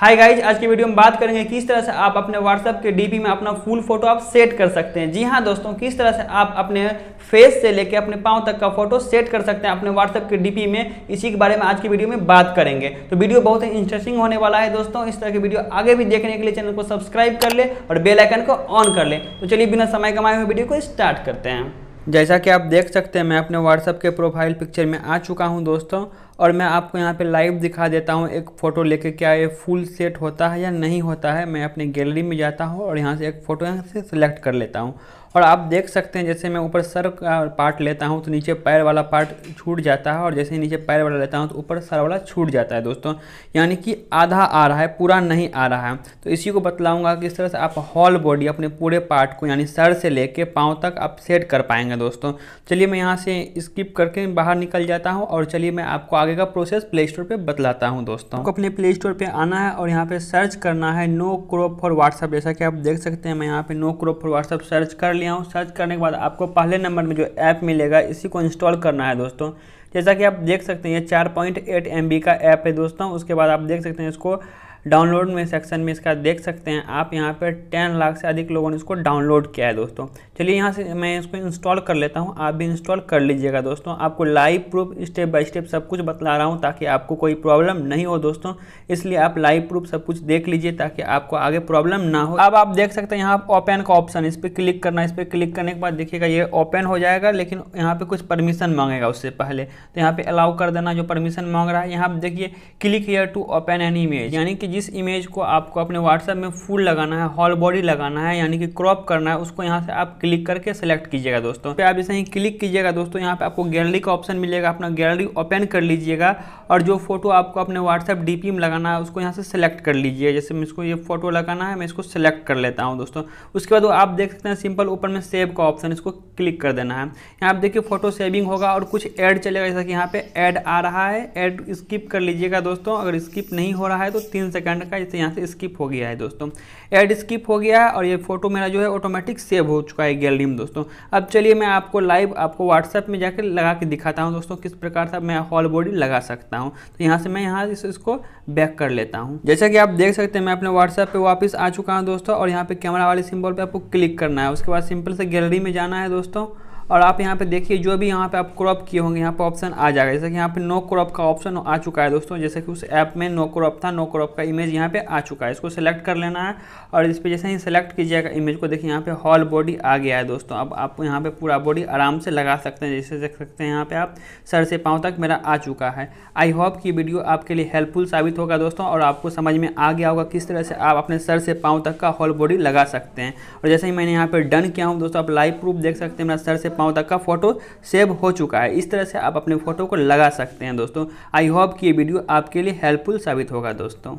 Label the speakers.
Speaker 1: hi guys आज की video में बात करेंगे किस तरह से आप अपने व्हाट्सएप के डीपी में अपना फुल फोटो आप सेट कर सकते हैं जी हाँ दोस्तों किस तरह से आप अपने फेस से लेकर अपने पाँव तक का फोटो सेट कर सकते हैं अपने व्हाट्सएप के डीपी में इसी के बारे में आज की वीडियो में बात करेंगे तो वीडियो बहुत ही इंटरेस्टिंग होने वाला है दोस्तों इस तरह की वीडियो आगे भी देखने के लिए चैनल को सब्सक्राइब कर ले और बेलाइकन को ऑन कर ले तो चलिए बिना समय कमाए हुए वीडियो को स्टार्ट करते हैं जैसा कि आप देख सकते हैं मैं अपने व्हाट्सअप के प्रोफाइल पिक्चर में आ चुका हूँ दोस्तों और मैं आपको यहाँ पे लाइव दिखा देता हूँ एक फ़ोटो लेके क्या ये फुल सेट होता है या नहीं होता है मैं अपने गैलरी में जाता हूँ और यहाँ से एक फ़ोटो यहाँ से सिलेक्ट कर लेता हूँ और आप देख सकते हैं जैसे मैं ऊपर सर का पार्ट लेता हूँ तो नीचे पैर वाला पार्ट छूट जाता है और जैसे ही नीचे पैर वाला लेता हूँ तो ऊपर सर वाला छूट जाता है दोस्तों यानी कि आधा आ रहा है पूरा नहीं आ रहा है तो इसी को बतलाऊँगा कि इस तरह से आप हॉल बॉडी अपने पूरे पार्ट को यानी सर से ले कर पाँव तक आप सेट कर पाएंगे दोस्तों चलिए मैं यहाँ से स्किप करके बाहर निकल जाता हूँ और चलिए मैं आपको आगे आगे का प्रोसेस प्ले स्टोर पर बतलाता हूँ दोस्तों आपको अपने प्ले स्टोर पर आना है और यहाँ पे सर्च करना है नो क्रोप फॉर व्हाट्सअप जैसा कि आप देख सकते हैं मैं यहाँ पे no crop for WhatsApp search कर लिया हूँ सर्च करने के बाद आपको पहले नंबर में जो ऐप मिलेगा इसी को इंस्टॉल करना है दोस्तों जैसा कि आप देख सकते हैं ये चार पॉइंट एट एम बी का ऐप है दोस्तों उसके बाद आप देख सकते हैं इसको डाउनलोड में सेक्शन में इसका देख सकते हैं आप यहाँ पर टेन लाख से अधिक लोगों ने इसको डाउनलोड किया है दोस्तों चलिए यहाँ से मैं इसको इंस्टॉल कर लेता हूँ आप भी इंस्टॉल कर लीजिएगा दोस्तों आपको live proof step by step सब कुछ बतला रहा हूँ ताकि आपको कोई प्रॉब्लम नहीं हो दोस्तों इसलिए आप लाइव प्रूफ सब कुछ देख लीजिए ताकि आपको आगे प्रॉब्लम ना हो अब आप देख सकते हैं यहाँ ओपन का ऑप्शन इस पर क्लिक करना इस पर क्लिक करने के बाद देखिएगा ये ओपन हो जाएगा लेकिन यहाँ पे कुछ परमिशन मांगेगा उससे पहले तो यहाँ पे अलाउ कर देना जो परमिशन मांग रहा है यहाँ देखिए click here to open an image यानी कि जिस इमेज को आपको अपने व्हाट्सएप में फुल लगाना है हॉल बॉडी लगाना है यानी कि क्रॉप करना है उसको यहाँ से आप क्लिक करके सेलेक्ट कीजिएगा दोस्तों पे आप जैसे ही क्लिक कीजिएगा दोस्तों यहाँ पे आपको गैलरी का ऑप्शन मिलेगा अपना गैलरी ओपन कर लीजिएगा और जो फोटो आपको अपने व्हाट्सएप डी में लगाना है उसको यहाँ से सेलेक्ट कर लीजिए जैसे मैं इसको ये फोटो लगाना है मैं इसको सेलेक्ट कर लेता हूँ दोस्तों उसके बाद आप देख सकते हैं सिंपल ऊपर में सेव का ऑप्शन इसको क्लिक कर देना है यहाँ आप देखिए फोटो सेविंग होगा और कुछ ऐड चलेगा जैसा कि यहाँ पे ऐड आ रहा है ऐड स्किप कर लीजिएगा दोस्तों अगर स्किप नहीं हो रहा है तो तीन सेकंड का जैसे यहाँ से स्किप हो गया है दोस्तों ऐड स्किप हो गया है और ये फोटो मेरा जो है ऑटोमेटिक सेव हो चुका है गैलरी में दोस्तों अब चलिए मैं आपको लाइव आपको व्हाट्सएप में जाकर लगा के दिखाता हूँ दोस्तों किस प्रकार से मैं हॉल बॉडी लगा सकता हूँ तो यहाँ से मैं यहाँ इस, इसको बैक कर लेता हूँ जैसा कि आप देख सकते हैं मैं अपने व्हाट्सएप पर वापस आ चुका हूँ दोस्तों और यहाँ पर कैमरा वाले सिम्बॉल पर आपको क्लिक करना है उसके बाद सिंपल से गैलरी में जाना है दोस्तों और आप यहाँ पे देखिए जो भी यहाँ पे आप क्रॉप किए होंगे यहाँ पे ऑप्शन आ जाएगा जैसे कि यहाँ पे नो क्रॉप का ऑप्शन आ चुका है दोस्तों जैसे कि उस ऐप में नो क्रॉप था नो क्रॉप का इमेज यहाँ पे आ चुका है इसको सेलेक्ट कर लेना है और इस पर जैसे ही सेलेक्ट कीजिएगा इमेज को देखिए यहाँ पे हॉल बॉडी आ गया है दोस्तों अब आप यहाँ पे पूरा बॉडी आराम से लगा सकते हैं जैसे देख सकते हैं यहाँ पे आप सर से पाँव तक मेरा आ चुका है आई होप कि वीडियो आपके लिए हेल्पफुल साबित होगा दोस्तों और आपको समझ में आ गया होगा किस तरह से आप अपने सर से पाँव तक का हॉल बॉडी लगा सकते हैं और जैसे ही मैंने यहाँ पर डन किया हूँ दोस्तों आप लाइव प्रूफ देख सकते हैं मेरा सर से पाँव तक का फोटो सेव हो चुका है इस तरह से आप अपने फोटो को लगा सकते हैं दोस्तों आई होप कि ये वीडियो आपके लिए हेल्पफुल साबित होगा दोस्तों